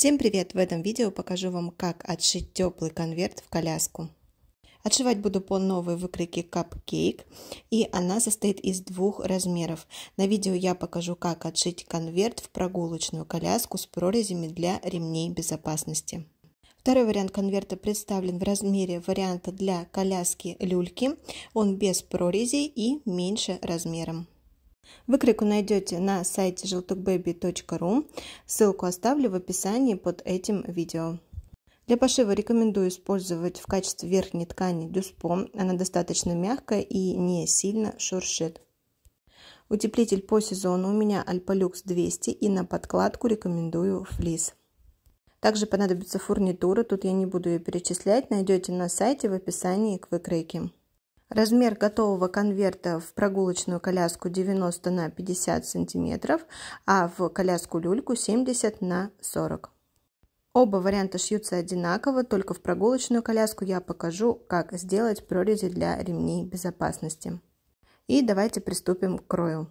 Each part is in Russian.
Всем привет! В этом видео покажу вам, как отшить теплый конверт в коляску. Отшивать буду по новой выкройке Cupcake, и она состоит из двух размеров. На видео я покажу, как отшить конверт в прогулочную коляску с прорезями для ремней безопасности. Второй вариант конверта представлен в размере варианта для коляски люльки. Он без прорезей и меньше размером. Выкройку найдете на сайте желтокбэби.ру, ссылку оставлю в описании под этим видео. Для пошива рекомендую использовать в качестве верхней ткани дюспо, она достаточно мягкая и не сильно шуршит. Утеплитель по сезону у меня Alpalux 200 и на подкладку рекомендую флис. Также понадобится фурнитура, тут я не буду ее перечислять, найдете на сайте в описании к выкройке. Размер готового конверта в прогулочную коляску 90 на 50 сантиметров, а в коляску-люльку 70 на 40. Оба варианта шьются одинаково, только в прогулочную коляску я покажу, как сделать прорези для ремней безопасности. И давайте приступим к крою.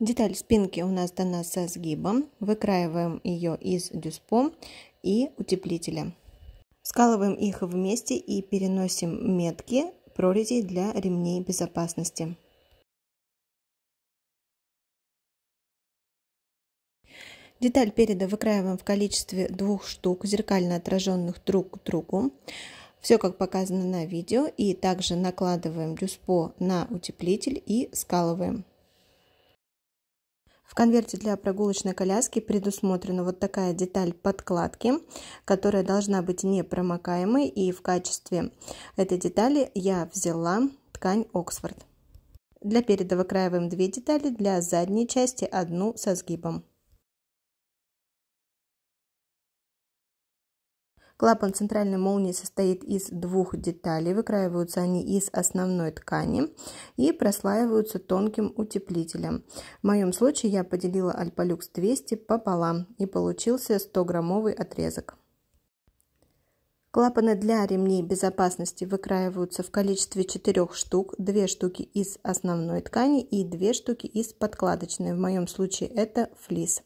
Деталь спинки у нас дана со сгибом. Выкраиваем ее из дюспо и утеплителя. Скалываем их вместе и переносим метки прорезей для ремней безопасности. Деталь переда выкраиваем в количестве двух штук, зеркально отраженных друг к другу. Все как показано на видео. И также накладываем дюспо на утеплитель и скалываем. В конверте для прогулочной коляски предусмотрена вот такая деталь подкладки, которая должна быть непромокаемой. И в качестве этой детали я взяла ткань Оксфорд. Для переда выкраиваем две детали, для задней части одну со сгибом. Клапан центральной молнии состоит из двух деталей. Выкраиваются они из основной ткани и прослаиваются тонким утеплителем. В моем случае я поделила Альпалюкс 200 пополам и получился 100-граммовый отрезок. Клапаны для ремней безопасности выкраиваются в количестве 4 штук, 2 штуки из основной ткани и 2 штуки из подкладочной. В моем случае это флис.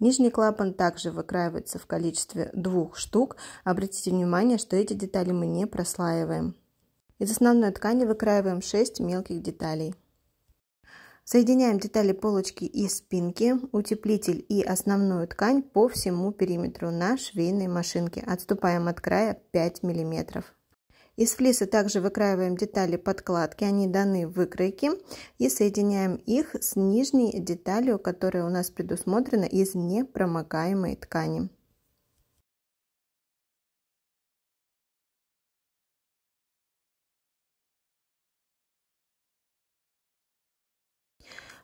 Нижний клапан также выкраивается в количестве двух штук. Обратите внимание, что эти детали мы не прослаиваем. Из основной ткани выкраиваем 6 мелких деталей. Соединяем детали полочки и спинки, утеплитель и основную ткань по всему периметру на швейной машинке. Отступаем от края 5 миллиметров. Из флиса также выкраиваем детали подкладки, они даны в выкройке, и соединяем их с нижней деталью, которая у нас предусмотрена из непромокаемой ткани.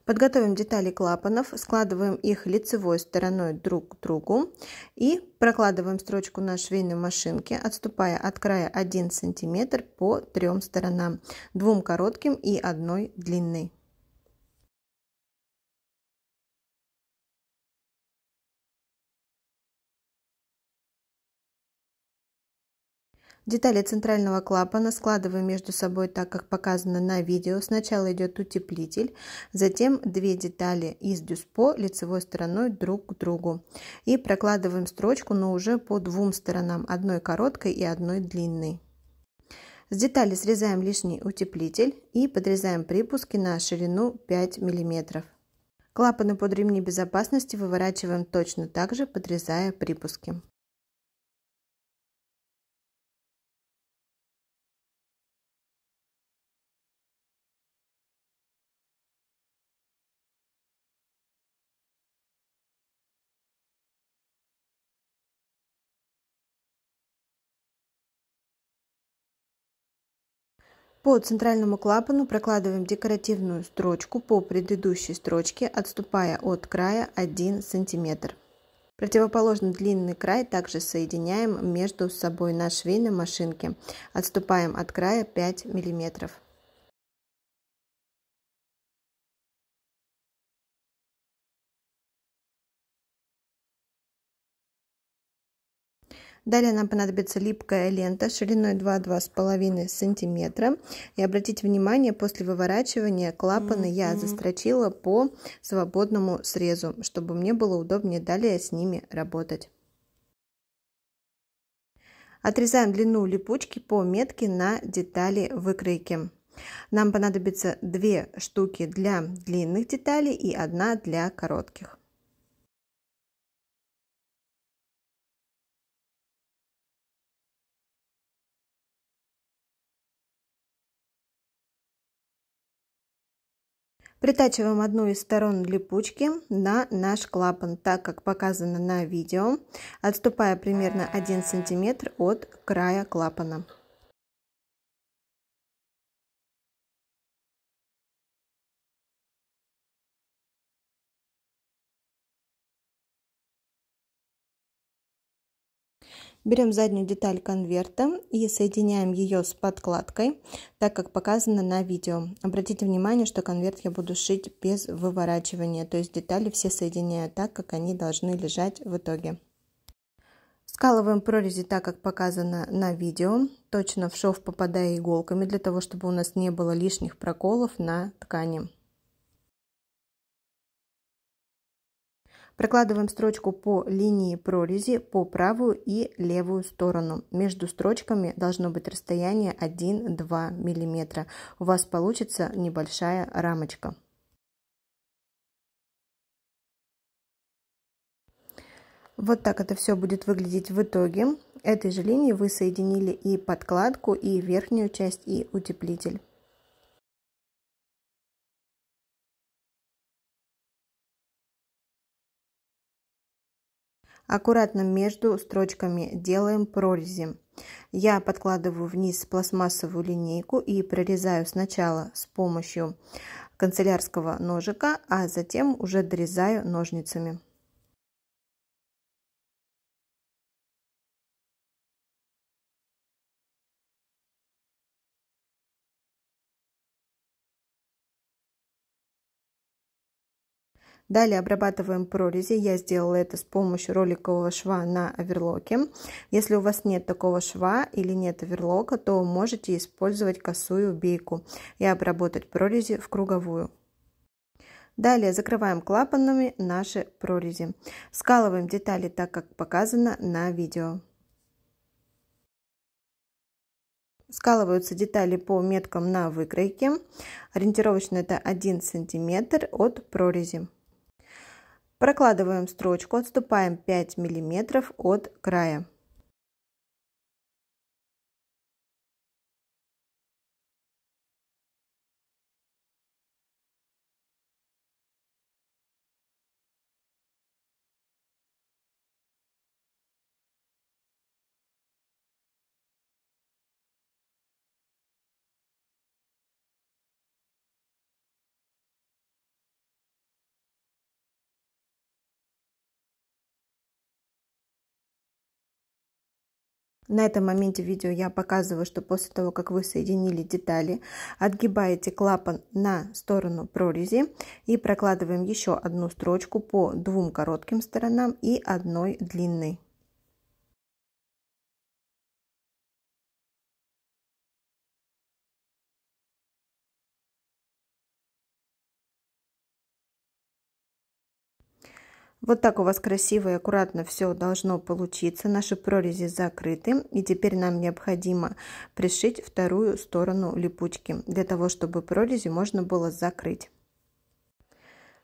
Подготовим детали клапанов, складываем их лицевой стороной друг к другу и прокладываем строчку на швейной машинке, отступая от края 1 см по трем сторонам, двум коротким и одной длинной. Детали центрального клапана складываем между собой так, как показано на видео. Сначала идет утеплитель, затем две детали из дюспо лицевой стороной друг к другу. И прокладываем строчку, но уже по двум сторонам, одной короткой и одной длинной. С детали срезаем лишний утеплитель и подрезаем припуски на ширину 5 мм. Клапаны под ремни безопасности выворачиваем точно так же, подрезая припуски. По центральному клапану прокладываем декоративную строчку по предыдущей строчке, отступая от края 1 см. Противоположно длинный край также соединяем между собой на швейной машинке, отступаем от края 5 миллиметров. Далее нам понадобится липкая лента шириной 2-2,5 см. И обратите внимание, после выворачивания клапаны mm -hmm. я застрочила по свободному срезу, чтобы мне было удобнее далее с ними работать. Отрезаем длину липучки по метке на детали выкройки. Нам понадобится две штуки для длинных деталей и одна для коротких. Притачиваем одну из сторон липучки на наш клапан, так как показано на видео, отступая примерно 1 см от края клапана. Берем заднюю деталь конверта и соединяем ее с подкладкой, так как показано на видео. Обратите внимание, что конверт я буду шить без выворачивания, то есть детали все соединяю так, как они должны лежать в итоге. Скалываем прорези так, как показано на видео, точно в шов попадая иголками, для того, чтобы у нас не было лишних проколов на ткани. Прокладываем строчку по линии прорези по правую и левую сторону. Между строчками должно быть расстояние 1-2 мм. У вас получится небольшая рамочка. Вот так это все будет выглядеть в итоге. Этой же линии вы соединили и подкладку, и верхнюю часть, и утеплитель. Аккуратно между строчками делаем прорези. Я подкладываю вниз пластмассовую линейку и прорезаю сначала с помощью канцелярского ножика, а затем уже дорезаю ножницами. Далее обрабатываем прорези. Я сделала это с помощью роликового шва на оверлоке. Если у вас нет такого шва или нет оверлока, то можете использовать косую бейку и обработать прорези в круговую. Далее закрываем клапанами наши прорези. Скалываем детали так, как показано на видео. Скалываются детали по меткам на выкройке. Ориентировочно это 1 см от прорези. Прокладываем строчку, отступаем 5 мм от края. На этом моменте видео я показываю, что после того, как вы соединили детали, отгибаете клапан на сторону прорези и прокладываем еще одну строчку по двум коротким сторонам и одной длинной. Вот так у вас красиво и аккуратно все должно получиться. Наши прорези закрыты. И теперь нам необходимо пришить вторую сторону липучки, для того, чтобы прорези можно было закрыть.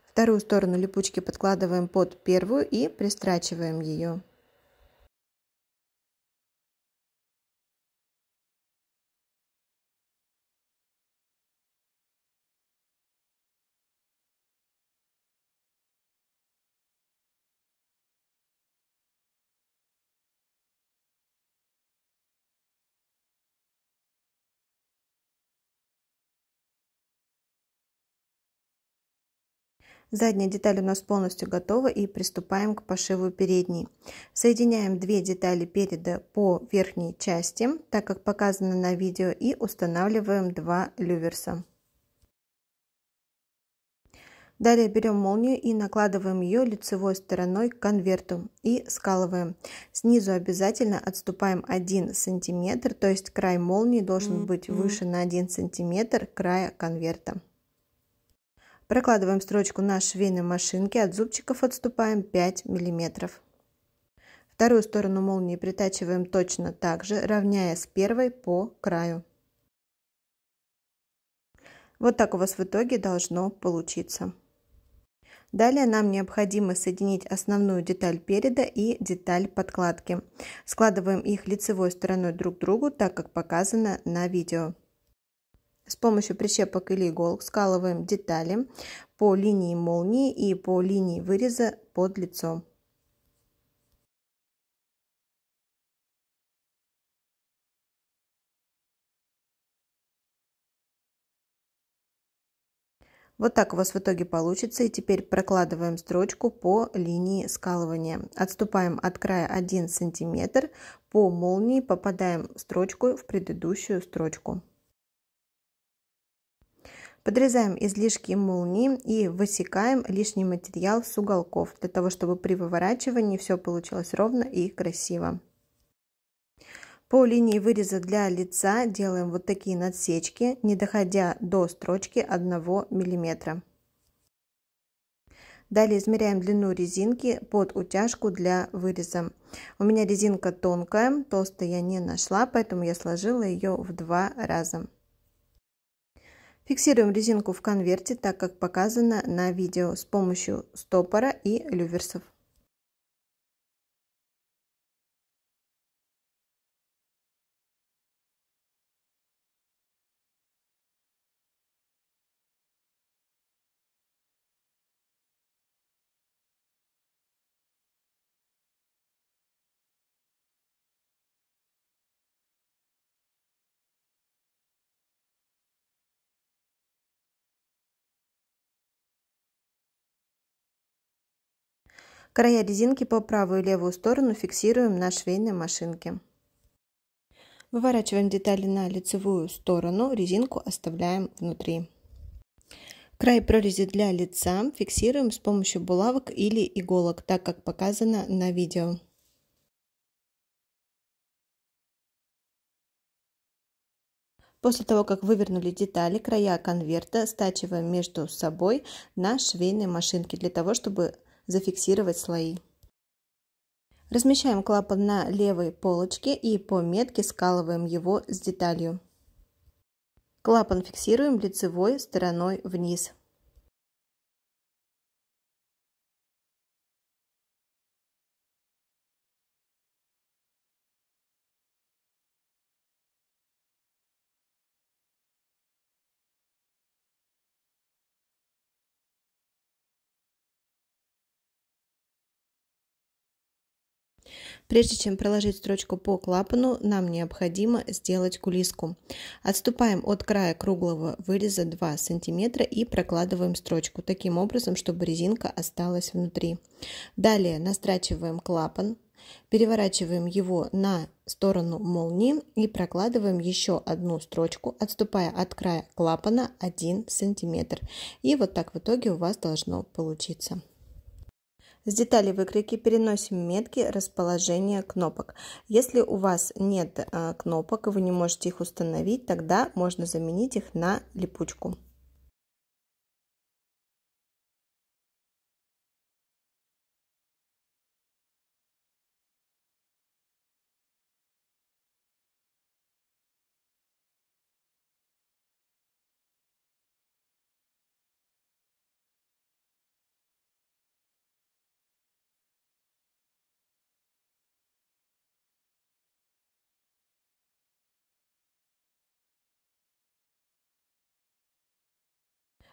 Вторую сторону липучки подкладываем под первую и пристрачиваем ее. Задняя деталь у нас полностью готова и приступаем к пошиву передней. Соединяем две детали переда по верхней части, так как показано на видео, и устанавливаем два люверса. Далее берем молнию и накладываем ее лицевой стороной к конверту и скалываем. Снизу обязательно отступаем 1 сантиметр, то есть край молнии должен быть выше на 1 сантиметр края конверта. Прокладываем строчку на швейной машинке, от зубчиков отступаем 5 мм. Вторую сторону молнии притачиваем точно так же, равняя с первой по краю. Вот так у вас в итоге должно получиться. Далее нам необходимо соединить основную деталь переда и деталь подкладки. Складываем их лицевой стороной друг к другу, так как показано на видео. С помощью прищепок или иголок скалываем детали по линии молнии и по линии выреза под лицом. Вот так у вас в итоге получится. И теперь прокладываем строчку по линии скалывания. Отступаем от края 1 см. По молнии попадаем в строчку в предыдущую строчку. Подрезаем излишки молнии и высекаем лишний материал с уголков, для того, чтобы при выворачивании все получилось ровно и красиво. По линии выреза для лица делаем вот такие надсечки, не доходя до строчки 1 мм. Далее измеряем длину резинки под утяжку для выреза. У меня резинка тонкая, толстая я не нашла, поэтому я сложила ее в два раза. Фиксируем резинку в конверте, так как показано на видео, с помощью стопора и люверсов. Края резинки по правую и левую сторону фиксируем на швейной машинке. Выворачиваем детали на лицевую сторону, резинку оставляем внутри. Край прорези для лица фиксируем с помощью булавок или иголок, так как показано на видео. После того, как вывернули детали, края конверта стачиваем между собой на швейной машинке для того, чтобы зафиксировать слои. Размещаем клапан на левой полочке и по метке скалываем его с деталью. Клапан фиксируем лицевой стороной вниз. Прежде чем проложить строчку по клапану, нам необходимо сделать кулиску. Отступаем от края круглого выреза 2 см и прокладываем строчку таким образом, чтобы резинка осталась внутри. Далее настрачиваем клапан, переворачиваем его на сторону молнии и прокладываем еще одну строчку, отступая от края клапана 1 см. И вот так в итоге у вас должно получиться. С деталей выкройки переносим метки расположения кнопок. Если у вас нет э, кнопок и вы не можете их установить, тогда можно заменить их на липучку.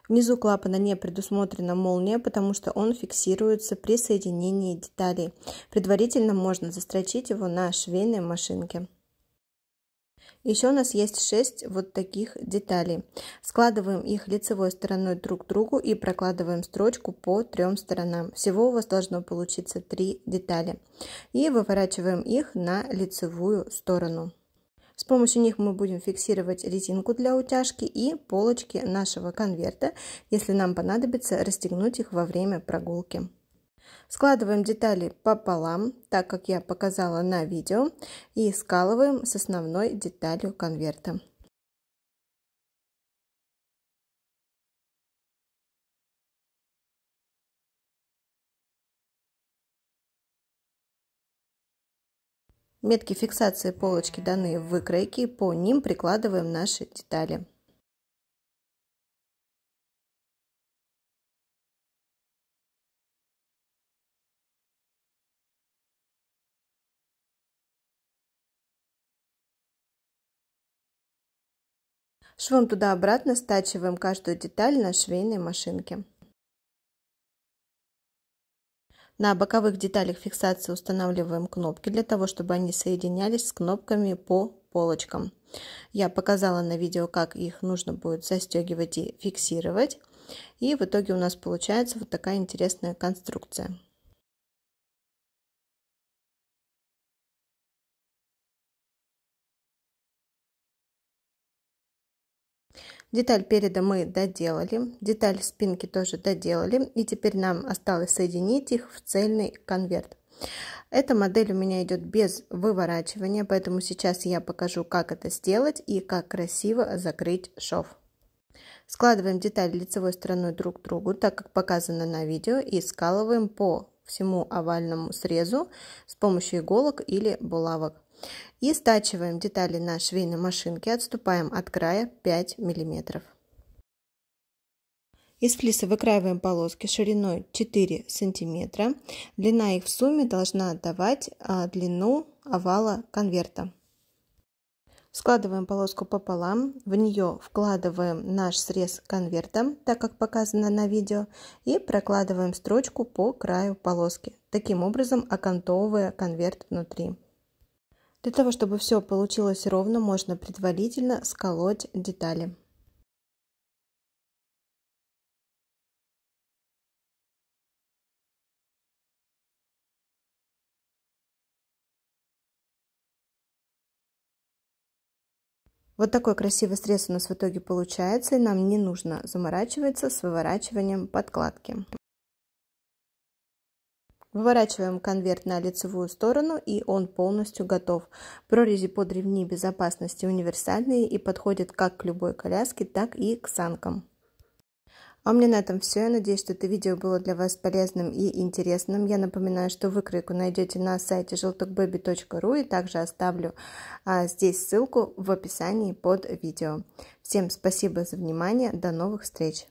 Внизу клапана не предусмотрена молния, потому что он фиксируется при соединении деталей. Предварительно можно застрочить его на швейной машинке. Еще у нас есть 6 вот таких деталей. Складываем их лицевой стороной друг к другу и прокладываем строчку по трем сторонам. Всего у вас должно получиться 3 детали. И выворачиваем их на лицевую сторону. С помощью них мы будем фиксировать резинку для утяжки и полочки нашего конверта, если нам понадобится расстегнуть их во время прогулки. Складываем детали пополам, так как я показала на видео, и скалываем с основной деталью конверта. Метки фиксации полочки даны в выкройке, по ним прикладываем наши детали. Швом туда-обратно стачиваем каждую деталь на швейной машинке. На боковых деталях фиксации устанавливаем кнопки для того, чтобы они соединялись с кнопками по полочкам. Я показала на видео, как их нужно будет застегивать и фиксировать. И в итоге у нас получается вот такая интересная конструкция. Деталь переда мы доделали, деталь спинки тоже доделали. И теперь нам осталось соединить их в цельный конверт. Эта модель у меня идет без выворачивания, поэтому сейчас я покажу, как это сделать и как красиво закрыть шов. Складываем детали лицевой стороной друг к другу, так как показано на видео, и скалываем по всему овальному срезу с помощью иголок или булавок. И стачиваем детали на швейной машинке, отступаем от края 5 мм. Из флиса выкраиваем полоски шириной 4 см. Длина их в сумме должна отдавать а, длину овала конверта. Складываем полоску пополам, в нее вкладываем наш срез конверта, так как показано на видео, и прокладываем строчку по краю полоски, таким образом окантовывая конверт внутри. Для того, чтобы все получилось ровно, можно предварительно сколоть детали. Вот такой красивый срез у нас в итоге получается, и нам не нужно заморачиваться с выворачиванием подкладки. Выворачиваем конверт на лицевую сторону и он полностью готов. Прорези под ревни безопасности универсальные и подходят как к любой коляске, так и к санкам. А у меня на этом все. Я надеюсь, что это видео было для вас полезным и интересным. Я напоминаю, что выкройку найдете на сайте желтокбэби.ру и также оставлю а, здесь ссылку в описании под видео. Всем спасибо за внимание. До новых встреч!